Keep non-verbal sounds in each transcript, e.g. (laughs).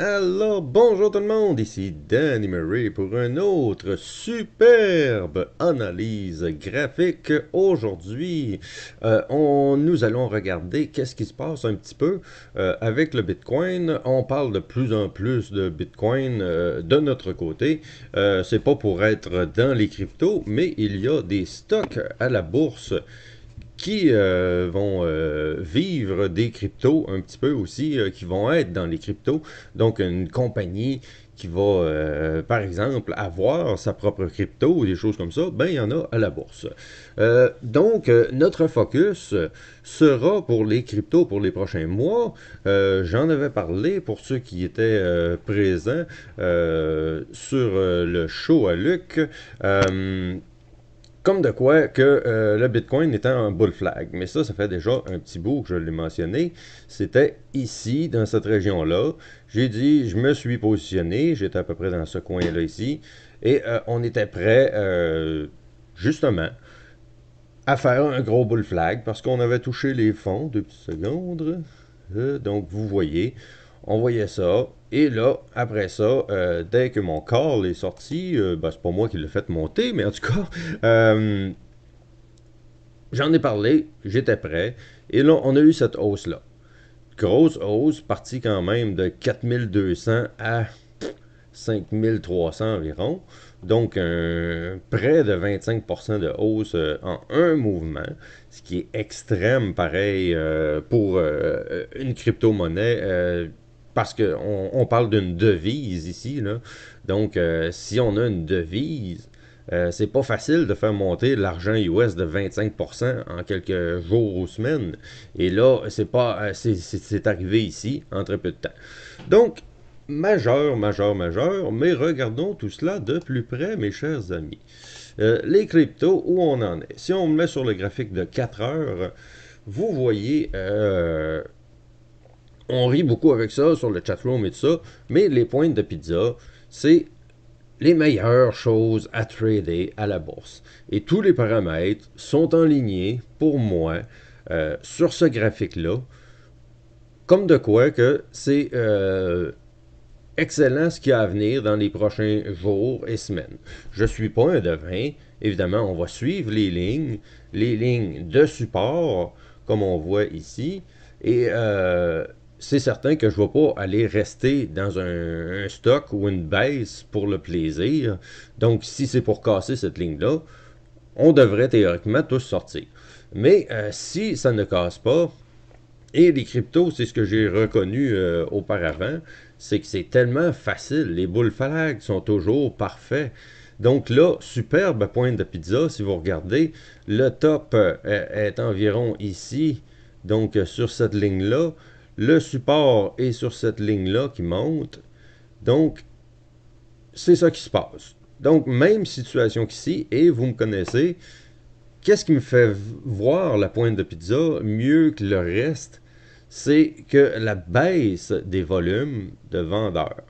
Alors, bonjour tout le monde, ici Danny Murray pour une autre superbe analyse graphique. Aujourd'hui, euh, on, nous allons regarder qu'est-ce qui se passe un petit peu euh, avec le Bitcoin. On parle de plus en plus de Bitcoin euh, de notre côté. C'est pas pour être dans les cryptos, mais il y a des stocks à la bourse qui euh, vont euh, vivre des cryptos un petit peu aussi, euh, qui vont être dans les cryptos. Donc, une compagnie qui va, par exemple, avoir sa propre crypto ou des choses comme ça, ben, il y en a à la bourse. donc, notre focus sera pour les cryptos pour les prochains mois. J'en avais parlé pour ceux qui étaient présents sur le show à Luc. Comme de quoi que euh, le Bitcoin était un bull flag. Mais ça, ça fait déjà un petit bout que je l'ai mentionné. C'était ici, dans cette région-là. J'ai dit, je me suis positionné. J'étais à peu près dans ce coin-là ici. Et euh, on était prêt, euh, justement, à faire un gros bull flag parce qu'on avait touché les fonds. Deux petites secondes. donc, vous voyez, voyait ça. Et là, après ça, euh, dès que mon corps est sorti, euh, ben, c'est pas moi qui l'ai fait monter, mais en tout cas, (laughs) euh, j'en ai parlé, j'étais prêt. Et là, on a eu cette hausse-là. Grosse hausse, partie quand même de 4200 à 5300 environ. Donc, un près de 25% de hausse en un mouvement, ce qui est extrême, pareil, pour une crypto-monnaie parce qu'on parle d'une devise ici. Là. Donc, euh, si on a une devise, euh, c'est pas facile de faire monter l'argent US de 25% en quelques jours ou semaines. Et là, c'est pas, euh, c'est arrivé ici en très peu de temps. Donc, majeur, majeur, majeur. Mais regardons tout cela de plus près, mes chers amis. les cryptos, où on en est Si on met sur le graphique de 4 heures, vous voyez on rit beaucoup avec ça sur le chatroom et tout ça, mais les pointes de pizza, c'est les meilleures choses à trader à la bourse. Et tous les paramètres sont enlignés pour moi euh, sur ce graphique-là, comme de quoi que c'est euh, excellent ce qui a à venir dans les prochains jours et semaines. Je ne suis pas un devin, évidemment, on va suivre les lignes, les lignes de support, comme on voit ici, et euh, c'est certain que je ne vais pas aller rester dans un, stock ou une baisse pour le plaisir. Donc, si c'est pour casser cette ligne-là, on devrait théoriquement tous sortir. Mais euh, si ça ne casse pas, et les cryptos, c'est ce que j'ai reconnu euh, auparavant, c'est que c'est tellement facile. Les boules falagues sont toujours parfaits. Donc là, superbe pointe de pizza, si vous regardez, le top euh, est environ ici, donc sur cette ligne-là. Le support est sur cette ligne-là qui monte. Donc, c'est ça qui se passe. Donc, même situation qu'ici, et vous me connaissez, qu'est-ce qui me fait voir la pointe de pizza mieux que le reste? C'est que la baisse des volumes de vendeurs.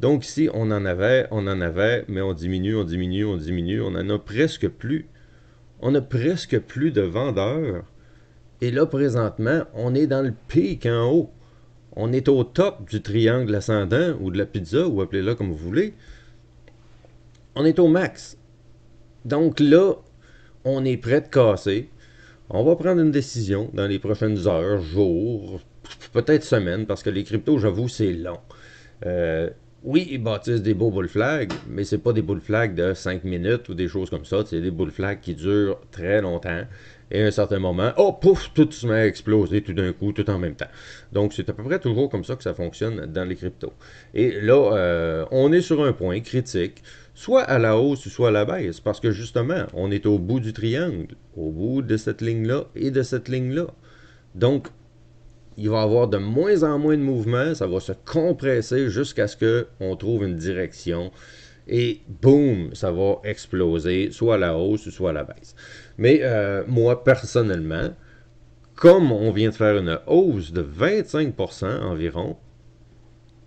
Donc ici, on en avait, on en avait, mais on diminue, on diminue, on diminue, on en a presque plus. On a presque plus de vendeurs et là, présentement, on est dans le pic en haut. On est au top du triangle ascendant ou de la pizza, ou appelez-la comme vous voulez. On est au max. Donc là, on est prêt de casser. On va prendre une décision dans les prochaines heures, jours, peut-être semaines, parce que les cryptos, j'avoue, c'est long. Euh, oui, ils bâtissent des beaux bull flags, mais c'est pas des boules flags de 5 minutes ou des choses comme ça. C'est des boules flags qui durent très longtemps. Et à un certain moment, oh pouf, tout se met à exploser tout d'un coup, tout en même temps. Donc c'est à peu près toujours comme ça que ça fonctionne dans les cryptos. Et là, euh, on est sur un point critique, soit à la hausse, soit à la baisse, parce que justement, on est au bout du triangle, au bout de cette ligne-là et de cette ligne-là. Donc il va y avoir de moins en moins de mouvements, ça va se compresser jusqu'à ce qu'on trouve une direction et boum, ça va exploser, soit à la hausse, soit à la baisse. Mais euh, moi, personnellement, comme on vient de faire une hausse de 25% environ,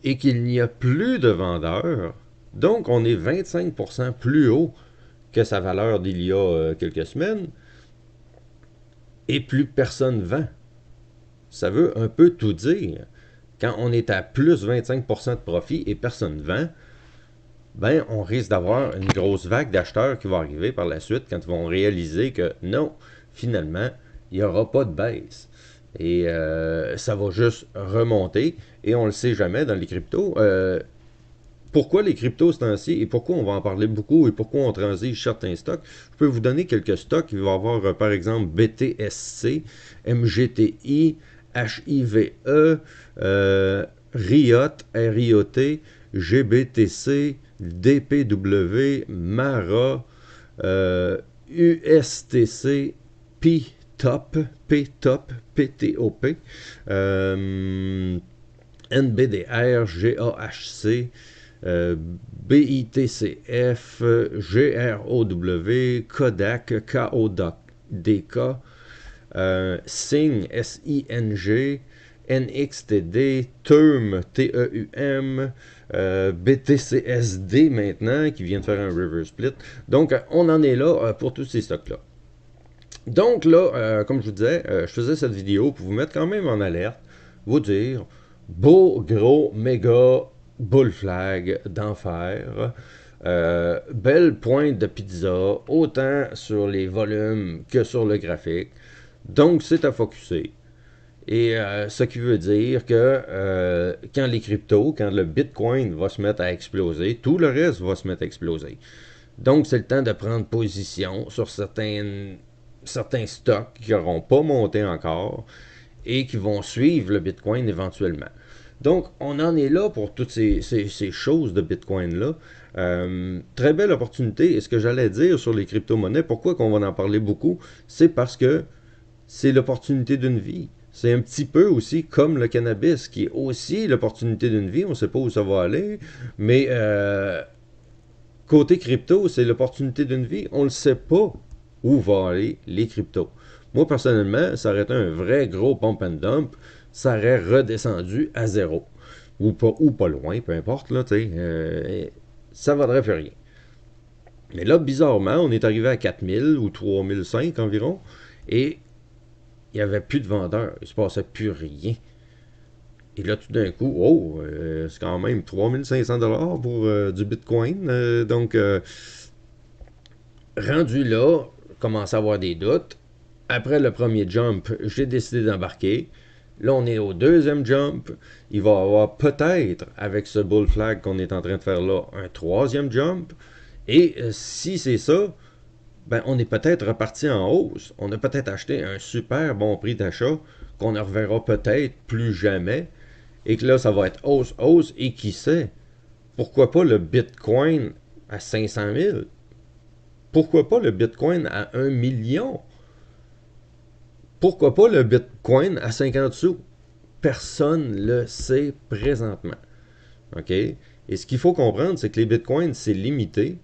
et qu'il n'y a plus de vendeurs, donc on est 25% plus haut que sa valeur d'il y a euh, quelques semaines, et plus personne vend ça veut un peu tout dire. Quand on est à plus 25% de profit et personne ne vend, ben, on risque d'avoir une grosse vague d'acheteurs qui va arriver par la suite quand ils vont réaliser que non, finalement, il n'y aura pas de baisse. Et euh, ça va juste remonter. Et on ne le sait jamais dans les cryptos. Euh, pourquoi les cryptos ce ainsi et pourquoi on va en parler beaucoup et pourquoi on transige certains stocks? Je peux vous donner quelques stocks. Il va y avoir, euh, par exemple, BTSC, MGTI, Hive i v e, euh, RIOT, r GBTC, DPW, MARA, USTC, euh, P-TOP, p euh, NBDR, GAHC, BITCF, GROW, Kodak, KODK, euh, Sing, S-I-N-G, n x T-E-U-M, t B-T-C-S-D e euh, maintenant, qui vient de faire un river split. Donc, euh, on en est là pour tous ces stocks-là. Donc là, comme je vous disais, je faisais cette vidéo pour vous mettre quand même en alerte, vous dire, beau, gros, méga bull flag d'enfer, belle pointe de pizza, autant sur les volumes que sur le graphique. Donc, c'est à focuser. Et euh, ce qui veut dire que euh, quand les cryptos, quand le Bitcoin va se mettre à exploser, tout le reste va se mettre à exploser. Donc, c'est le temps de prendre position sur certaines, certains stocks qui n'auront pas monté encore et qui vont suivre le Bitcoin éventuellement. Donc, on en est là pour toutes ces, choses de Bitcoin-là. Euh, très belle opportunité. Et ce que j'allais dire sur les crypto-monnaies, pourquoi qu'on va en parler beaucoup, c'est parce que c'est l'opportunité d'une vie. C'est un petit peu aussi comme le cannabis, qui est aussi l'opportunité d'une vie. On ne sait pas où ça va aller. Mais euh, côté crypto, c'est l'opportunité d'une vie. On ne sait pas où vont aller les cryptos. Moi, personnellement, ça aurait été un vrai gros pump and dump. Ça aurait redescendu à zéro. Ou pas, ou pas loin, peu importe. Là, euh, ça ne vaudrait plus rien. Mais là, bizarrement, on est arrivé à 4000 ou 3005 environ. Et il n'y avait plus de vendeurs. Il ne se passait plus rien. Et là, tout d'un coup, oh, euh, c'est quand même 3500 dollars pour euh, du Bitcoin. Euh, donc, rendu là, commence à avoir des doutes. Après le premier jump, j'ai décidé d'embarquer. Là, on est au deuxième jump. Il va y avoir peut-être, avec ce bull flag qu'on est en train de faire là, un troisième jump. Et si c'est ça, ben, on est peut-être reparti en hausse. On a peut-être acheté un super bon prix d'achat qu'on ne reverra peut-être plus jamais. Et que là, ça va être hausse, hausse. Et qui sait, pourquoi pas le Bitcoin à 500 000? Pourquoi pas le Bitcoin à 1 million? Pourquoi pas le Bitcoin à 50 sous? Personne le sait présentement. Et ce qu'il faut comprendre, c'est que les Bitcoins, c'est limité.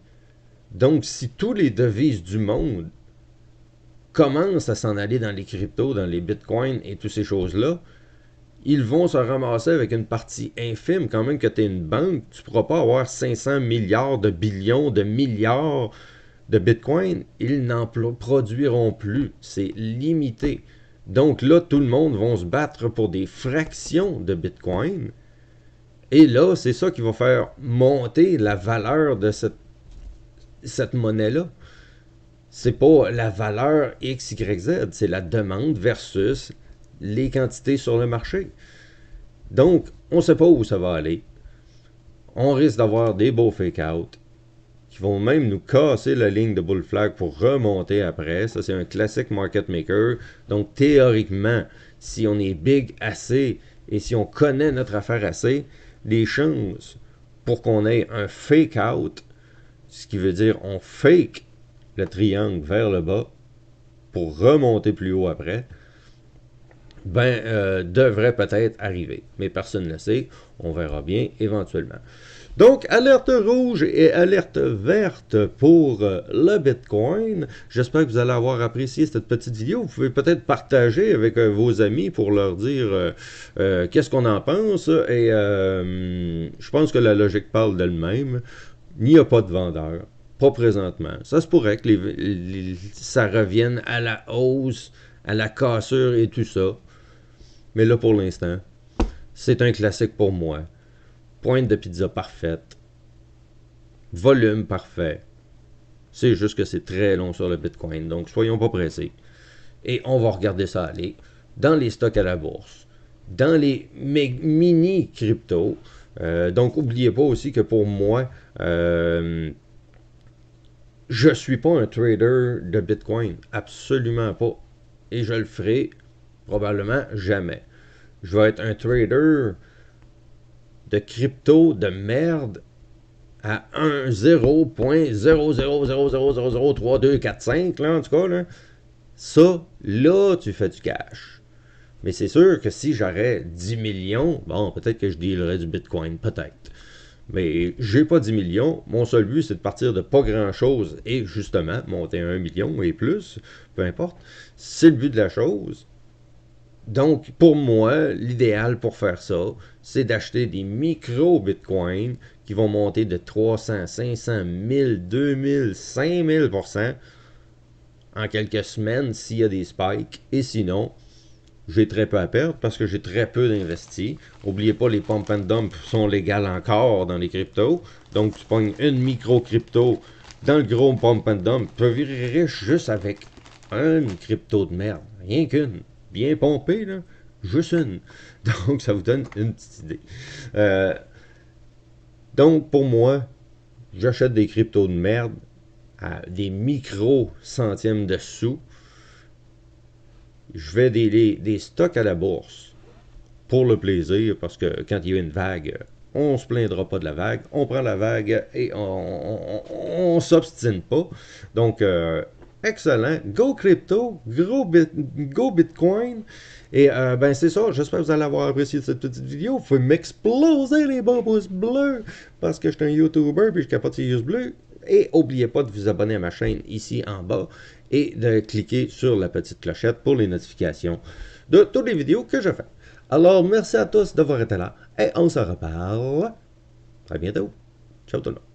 Donc, si tous les devises du monde commencent à s'en aller dans les cryptos, dans les bitcoins et toutes ces choses-là, ils vont se ramasser avec une partie infime quand même que tu es une banque. Tu ne pourras pas avoir 500 milliards de billions de milliards de bitcoins. Ils n'en produiront plus. C'est limité. Donc là, tout le monde va se battre pour des fractions de bitcoin. Et là, c'est ça qui va faire monter la valeur de cette cette monnaie-là. C'est pas la valeur X, Y, Z, c'est la demande versus les quantités sur le marché. Donc, on ne sait pas où ça va aller. On risque d'avoir des beaux fake-out qui vont même nous casser la ligne de bull flag pour remonter après. Ça, c'est un classique market maker. Donc, théoriquement, si on est big assez et si on connaît notre affaire assez, les chances pour qu'on ait un fake-out ce qui veut dire on fake le triangle vers le bas pour remonter plus haut après, ben, euh, devrait peut-être arriver. Mais personne ne le sait. On verra bien éventuellement. Donc, alerte rouge et alerte verte pour euh, le Bitcoin. J'espère que vous allez avoir apprécié cette petite vidéo. Vous pouvez peut-être partager avec euh, vos amis pour leur dire qu'est-ce qu'on en pense. Et je pense que la logique parle d'elle-même. Il n'y a pas de vendeur, Pas présentement. Ça se pourrait que ça revienne à la hausse, à la cassure et tout ça. Mais là, pour l'instant, c'est un classique pour moi. Pointe de pizza parfaite. Volume parfait. C'est juste que c'est très long sur le Bitcoin, donc soyons pas pressés. Et on va regarder ça aller dans les stocks à la bourse, dans les mini cryptos, euh, donc, n'oubliez pas aussi que pour moi, euh, je ne suis pas un trader de Bitcoin. Absolument pas. Et je le ferai probablement jamais. Je vais être un trader de crypto de merde à un là en tout cas là. Ça là tu fais du cash. Mais c'est sûr que si j'aurais 10 millions, bon, peut-être que je dealerais du Bitcoin, peut-être. Mais je n'ai pas 10 millions. Mon seul but, c'est de partir de pas grand-chose et justement monter à 1 million et plus, peu importe. C'est le but de la chose. Donc, pour moi, l'idéal pour faire ça, c'est d'acheter des micro-bitcoins qui vont monter de 300, 500, 1000, 2000, 5000 en quelques semaines s'il y a des spikes. Et sinon, j'ai très peu à perdre parce que j'ai très peu d'investis. N'oubliez pas, les pompes and dump sont légales encore dans les cryptos. Donc, tu pognes une micro-crypto dans le gros pump and dump. Tu peux virer riche juste avec une crypto de merde. Rien qu'une. Bien pompée, là. Juste une. (laughs) Donc, ça vous donne une petite idée. Euh, donc, pour moi, j'achète des cryptos de merde à des micro-centièmes de sous je vais des, stocks à la bourse pour le plaisir, parce que quand il y a une vague, on se plaindra pas de la vague, on prend la vague et on, s'obstine pas. Donc, euh, excellent. Go crypto, gros go Bitcoin. Et euh, ben c'est ça, j'espère que vous allez avoir apprécié cette petite vidéo. Vous pouvez m'exploser les bons pouces bleus parce que je suis un YouTuber puis je capote ces yeux bleus. Et n'oubliez pas de vous abonner à ma chaîne ici en bas et de cliquer sur la petite clochette pour les notifications de toutes les vidéos que je fais. Alors, merci à tous d'avoir été là et on se reparle très bientôt. Ciao tout le monde.